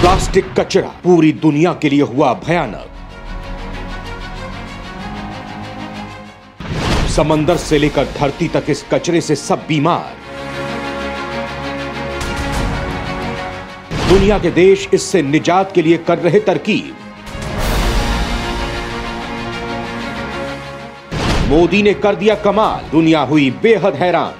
Plastic कचरा पूरी दुनिया के लिए हुआ भयानक समंदर से लेकर धरती तक इस कचरे से सब बीमार दुनिया के देश इससे निजात के लिए कर रहे तरकीब मोदी ने कर दिया कमाल दुनिया हुई बेहद हैरान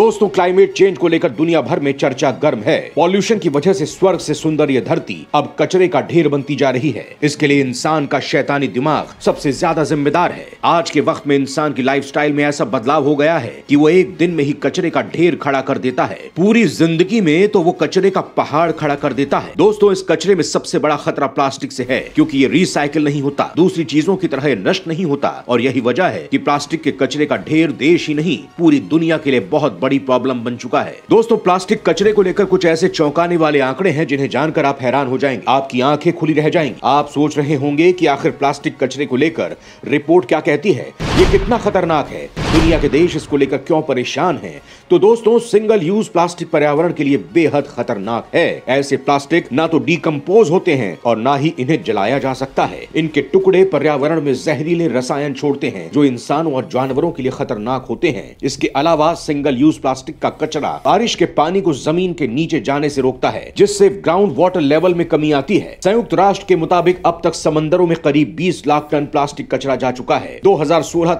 दोस्तों क्लाइमेट चेंज को लेकर दुनिया भर में चर्चा गर्म है पॉल्यूशन की वजह से स्वर्ग से सुंदर यह धरती अब कचरे का ढेर बनती जा रही है इसके लिए इंसान का शैतानी दिमाग सबसे ज्यादा जिम्मेदार है आज के वक्त में इंसान की लाइफ में ऐसा बदलाव हो गया है की वो एक दिन में ही कचरे का ढेर खड़ा कर देता है पूरी जिंदगी में तो वो कचरे का पहाड़ खड़ा कर देता है दोस्तों इस कचरे में सबसे बड़ा खतरा प्लास्टिक से है क्योंकि ये रिसाइकिल नहीं होता दूसरी चीजों की तरह नष्ट नहीं होता और यही वजह है कि प्लास्टिक के कचरे का ढेर देश ही नहीं पूरी दुनिया के लिए बहुत बड़ी बड़ी प्रॉब्लम बन चुका है दोस्तों प्लास्टिक कचरे को लेकर कुछ ऐसे चौंकाने वाले आंकड़े हैं जिन्हें जानकर आप हैरान हो जाएंगे आपकी आंखें खुली रह जाएंगी आप सोच रहे होंगे कि आखिर प्लास्टिक कचरे को लेकर रिपोर्ट क्या कहती है ये कितना खतरनाक है दुनिया के देश इसको लेकर क्यों परेशान हैं? तो दोस्तों सिंगल यूज प्लास्टिक पर्यावरण के लिए बेहद खतरनाक है ऐसे प्लास्टिक ना तो डीकम्पोज होते हैं और ना ही इन्हें जलाया जा सकता है इनके टुकड़े पर्यावरण में जहरीले रसायन छोड़ते हैं जो इंसानों और जानवरों के लिए खतरनाक होते हैं इसके अलावा सिंगल यूज प्लास्टिक का कचरा बारिश के पानी को जमीन के नीचे जाने ऐसी रोकता है जिससे ग्राउंड वाटर लेवल में कमी आती है संयुक्त राष्ट्र के मुताबिक अब तक समंदरों में करीब बीस लाख टन प्लास्टिक कचरा जा चुका है दो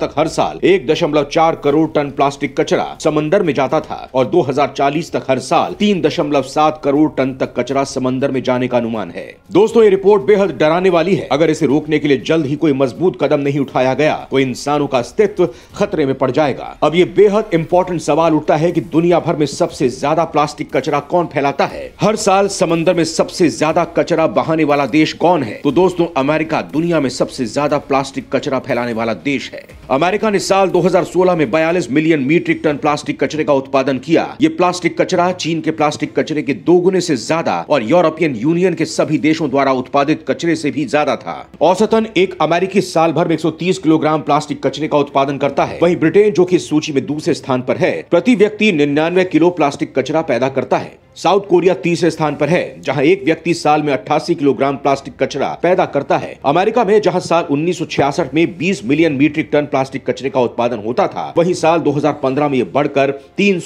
तक हर साल एक दशमलव चार करोड़ टन प्लास्टिक कचरा समंदर में जाता था और 2040 तक हर साल तीन दशमलव सात करोड़ टन तक कचरा समंदर में जाने का अनुमान है दोस्तों ये रिपोर्ट बेहद डराने वाली है अगर इसे रोकने के लिए जल्द ही कोई मजबूत कदम नहीं उठाया गया तो इंसानों का अस्तित्व खतरे में पड़ जाएगा अब ये बेहद इंपॉर्टेंट सवाल उठता है की दुनिया भर में सबसे ज्यादा प्लास्टिक कचरा कौन फैलाता है हर साल समंदर में सबसे ज्यादा कचरा बहाने वाला देश कौन है तो दोस्तों अमेरिका दुनिया में सबसे ज्यादा प्लास्टिक कचरा फैलाने वाला देश है अमेरिका ने साल 2016 में 42 मिलियन मीट्रिक टन प्लास्टिक कचरे का उत्पादन किया ये प्लास्टिक कचरा चीन के प्लास्टिक कचरे के दोगुने से ज्यादा और यूरोपियन यूनियन के सभी देशों द्वारा उत्पादित कचरे से भी ज्यादा था औसतन एक अमेरिकी साल भर में एक किलोग्राम प्लास्टिक कचरे का उत्पादन करता है वही ब्रिटेन जो की सूची में दूसरे स्थान पर है प्रति व्यक्ति निन्यानवे किलो प्लास्टिक कचरा पैदा करता है साउथ कोरिया तीसरे स्थान पर है जहां एक व्यक्ति साल में 88 किलोग्राम प्लास्टिक कचरा पैदा करता है अमेरिका में जहां साल 1966 में 20 मिलियन मीट्रिक टन प्लास्टिक कचरे का उत्पादन होता था वहीं साल 2015 में ये बढ़कर तीन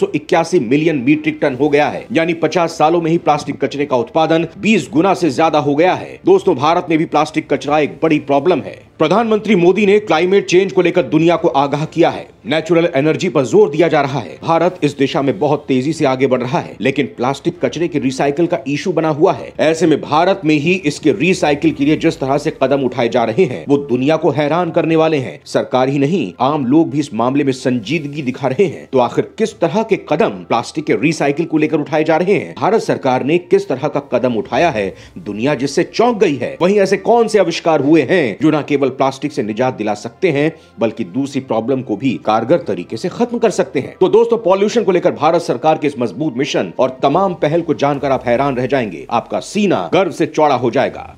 मिलियन मीट्रिक टन हो गया है यानी 50 सालों में ही प्लास्टिक कचरे का उत्पादन 20 गुना से ज्यादा हो गया है दोस्तों भारत में भी प्लास्टिक कचरा एक बड़ी प्रॉब्लम है प्रधानमंत्री मोदी ने क्लाइमेट चेंज को लेकर दुनिया को आगाह किया है नेचुरल एनर्जी पर जोर दिया जा रहा है भारत इस दिशा में बहुत तेजी से आगे बढ़ रहा है लेकिन प्लास्टिक कचरे के रिसाइकिल का इशू बना हुआ है ऐसे में भारत में ही इसके रिसाइकिल के लिए जिस तरह से कदम उठाए जा रहे हैं वो दुनिया को हैरान करने वाले हैं सरकार ही नहीं आम लोग भी इस मामले में संजीदगी दिखा रहे हैं तो आखिर किस तरह के कदम प्लास्टिक के रिसाइकिल को लेकर उठाए जा रहे हैं भारत सरकार ने किस तरह का कदम उठाया है दुनिया जिससे चौंक गई है वही ऐसे कौन से आविष्कार हुए हैं जो न केवल केवल प्लास्टिक से निजात दिला सकते हैं बल्कि दूसरी प्रॉब्लम को भी कारगर तरीके से खत्म कर सकते हैं तो दोस्तों पॉल्यूशन को लेकर भारत सरकार के इस मजबूत मिशन और तमाम पहल को जानकर आप हैरान रह जाएंगे आपका सीना गर्व से चौड़ा हो जाएगा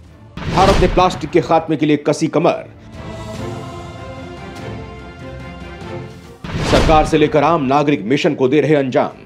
भारत ने प्लास्टिक के खात्मे के लिए कसी कमर सरकार से लेकर आम नागरिक मिशन को दे रहे अंजाम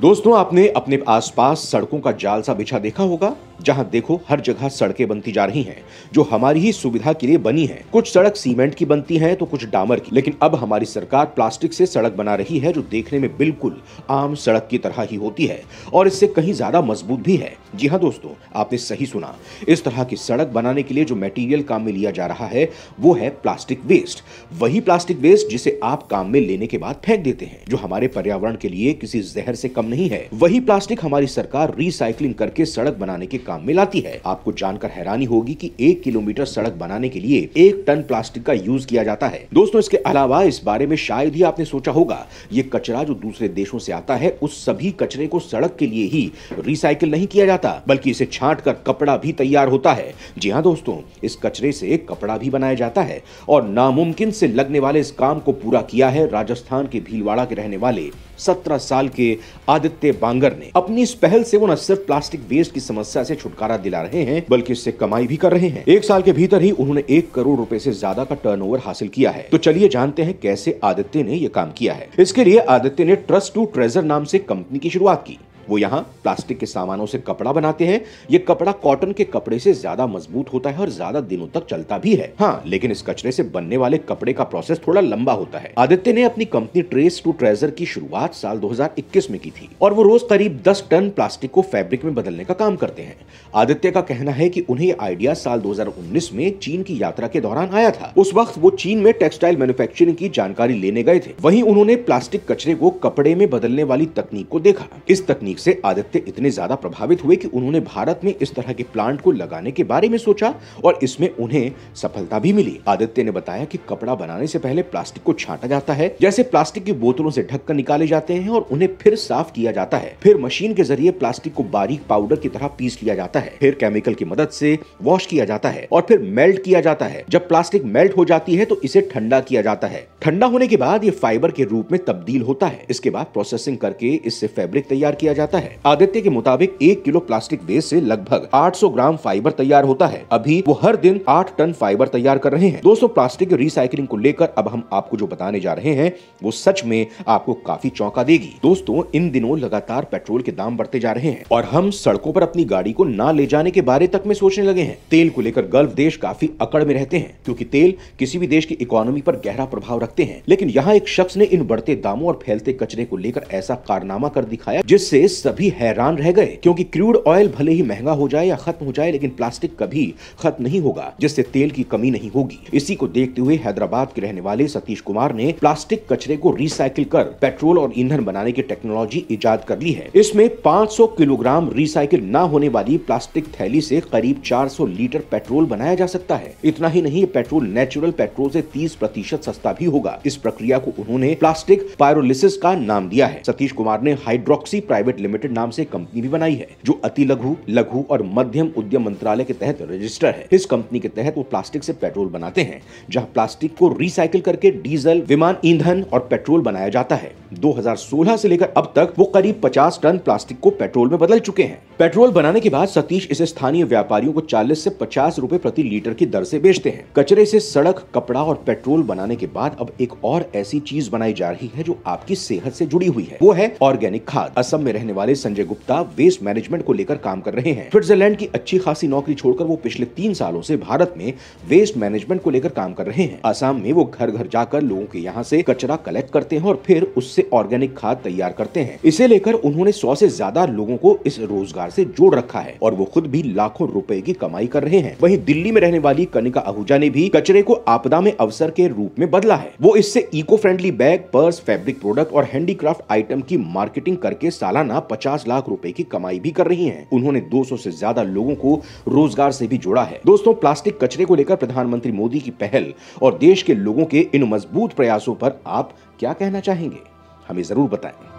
दोस्तों आपने अपने आसपास सड़कों का जाल सा बिछा देखा होगा जहां देखो हर जगह सड़कें बनती जा रही हैं जो हमारी ही सुविधा के लिए बनी है कुछ सड़क सीमेंट की बनती है तो कुछ डामर की लेकिन अब हमारी सरकार प्लास्टिक से सड़क बना रही है जो देखने में बिल्कुल आम सड़क की तरह ही होती है और इससे कहीं ज्यादा मजबूत भी है जी हाँ दोस्तों आपने सही सुना इस तरह की सड़क बनाने के लिए जो मेटीरियल काम में लिया जा रहा है वो है प्लास्टिक वेस्ट वही प्लास्टिक वेस्ट जिसे आप काम में लेने के बाद फेंक देते हैं जो हमारे पर्यावरण के लिए किसी जहर से कम नहीं है वही प्लास्टिक हमारी सरकार रिसाइकलिंग करके सड़क बनाने के काम में लाती है आपको जानकर हैरानी होगी कि एक किलोमीटर सड़क बनाने के लिए एक टन प्लास्टिक का यूज किया जाता है दोस्तों इसके अलावा इस बारे में शायद ही आपने सोचा होगा ये कचरा जो दूसरे देशों से आता है उस सभी कचरे को सड़क के लिए ही रिसाइकिल नहीं किया जाता बल्कि इसे छाट कर कपड़ा भी तैयार होता है जी हाँ दोस्तों इस कचरे से कपड़ा भी बनाया जाता है और नामुमकिन से लगने वाले इस काम को पूरा किया है राजस्थान के भीलवाड़ा के रहने वाले सत्रह साल के आदित्य बांगर ने अपनी इस पहल से वो न सिर्फ प्लास्टिक वेस्ट की समस्या से छुटकारा दिला रहे हैं बल्कि इससे कमाई भी कर रहे हैं एक साल के भीतर ही उन्होंने एक करोड़ रूपए ऐसी ज्यादा का टर्न हासिल किया है तो चलिए जानते हैं कैसे आदित्य ने ये काम किया है इसके लिए आदित्य ने ट्रस्ट टू ट्रेजर नाम ऐसी कंपनी की शुरुआत की वो यहाँ प्लास्टिक के सामानों से कपड़ा बनाते हैं ये कपड़ा कॉटन के कपड़े से ज्यादा मजबूत होता है और ज्यादा दिनों तक चलता भी है हाँ लेकिन इस कचरे से बनने वाले कपड़े का प्रोसेस थोड़ा लंबा होता है आदित्य ने अपनी कंपनी ट्रेस टू ट्रेजर की शुरुआत साल 2021 में की थी और वो रोज करीब 10 टन प्लास्टिक को फैब्रिक में बदलने का काम करते हैं आदित्य का कहना है कि उन्हें आइडिया साल 2019 में चीन की यात्रा के दौरान आया था उस वक्त वो चीन में टेक्सटाइल मैन्युफैक्चरिंग की जानकारी लेने गए थे वही उन्होंने प्लास्टिक कचरे को कपड़े में बदलने वाली तकनीक को देखा इस तकनीक तकनीक से आदित्य इतने ज्यादा प्रभावित हुए कि उन्होंने भारत में इस तरह के प्लांट को लगाने के बारे में सोचा और इसमें उन्हें सफलता भी मिली आदित्य ने बताया कि कपड़ा बनाने से पहले प्लास्टिक को छाटा जाता है जैसे प्लास्टिक की बोतलों से ढककर निकाले जाते हैं और उन्हें फिर साफ किया जाता है फिर मशीन के जरिए प्लास्टिक को बारीक पाउडर की तरह पीस लिया जाता है फिर केमिकल की मदद से वॉश किया जाता है और फिर मेल्ट किया जाता है जब प्लास्टिक मेल्ट हो जाती है तो इसे ठंडा किया जाता है ठंडा होने के बाद ये फाइबर के रूप में तब्दील होता है इसके बाद प्रोसेसिंग करके इससे फैब्रिक तैयार किया जाता जाता है आदित्य के मुताबिक एक किलो प्लास्टिक वेस्ट से लगभग 800 ग्राम फाइबर तैयार होता है अभी वो हर दिन 8 टन फाइबर तैयार कर रहे हैं दोस्तों प्लास्टिक रिसाइकलिंग को लेकर अब हम आपको जो बताने जा रहे हैं वो सच में आपको काफी चौंका देगी दोस्तों इन दिनों लगातार पेट्रोल के दाम बढ़ते जा रहे हैं और हम सड़कों पर अपनी गाड़ी को न ले जाने के बारे तक में सोचने लगे हैं तेल को लेकर गल्फ देश काफी अकड़ में रहते हैं क्योंकि तेल किसी भी देश की इकोनॉमी पर गहरा प्रभाव रखते हैं लेकिन यहाँ एक शख्स ने इन बढ़ते दामों और फैलते कचरे को लेकर ऐसा कारनामा कर दिखाया जिससे सभी हैरान रह गए क्योंकि क्रूड ऑयल भले ही महंगा हो जाए या खत्म हो जाए लेकिन प्लास्टिक कभी खत्म नहीं होगा जिससे तेल की कमी नहीं होगी इसी को देखते हुए हैदराबाद के रहने वाले सतीश कुमार ने प्लास्टिक कचरे को रिसाइकिल कर पेट्रोल और ईंधन बनाने की टेक्नोलॉजी इजाद कर ली है इसमें पाँच किलोग्राम रिसाइकिल न होने वाली प्लास्टिक थैली ऐसी करीब चार लीटर पेट्रोल बनाया जा सकता है इतना ही नहीं पेट्रोल नेचुरल पेट्रोल ऐसी तीस प्रतिशत सस्ता भी होगा इस प्रक्रिया को उन्होंने प्लास्टिक पायरोलिसिस का नाम दिया है सतीश कुमार ने हाइड्रोक्सी प्राइवेट लिमिटेड नाम से कंपनी भी बनाई है जो अति लघु लघु और मध्यम उद्यम मंत्रालय के तहत रजिस्टर है इस कंपनी के तहत वो प्लास्टिक से पेट्रोल बनाते हैं जहां प्लास्टिक को रिसाइकिल करके डीजल विमान ईंधन और पेट्रोल बनाया जाता है 2016 से लेकर अब तक वो करीब 50 टन प्लास्टिक को पेट्रोल में बदल चुके हैं पेट्रोल बनाने के बाद सतीश इसे स्थानीय व्यापारियों को 40 से 50 रुपए प्रति लीटर की दर से बेचते हैं कचरे से सड़क कपड़ा और पेट्रोल बनाने के बाद अब एक और ऐसी चीज बनाई जा रही है जो आपकी सेहत से जुड़ी हुई है वो है ऑर्गेनिक खाद असम में रहने वाले संजय गुप्ता वेस्ट मैनेजमेंट को लेकर काम कर रहे हैं स्विट्जरलैंड की अच्छी खासी नौकरी छोड़कर वो पिछले तीन सालों से भारत में वेस्ट मैनेजमेंट को लेकर काम कर रहे हैं आसाम में वो घर घर जाकर लोगों के यहाँ से कचरा कलेक्ट करते हैं और फिर उससे ऑर्गेनिक खाद तैयार करते हैं इसे लेकर उन्होंने सौ से ज्यादा लोगों को इस रोजगार सरकार से जोड़ रखा है और वो खुद भी लाखों रुपए की कमाई कर रहे हैं वहीं दिल्ली में रहने वाली कनिका आहूजा ने भी कचरे को आपदा में अवसर के रूप में बदला है वो इससे eco friendly bag purse fabric product और हैंडीक्राफ्ट आइटम की मार्केटिंग करके सालाना पचास लाख रूपए की कमाई भी कर रही है उन्होंने दो सौ ऐसी ज्यादा लोगों को रोजगार ऐसी भी जोड़ा है दोस्तों प्लास्टिक कचरे को लेकर प्रधानमंत्री मोदी की पहल और देश के लोगों के इन मजबूत प्रयासों पर आप क्या कहना चाहेंगे हमें जरूर बताएं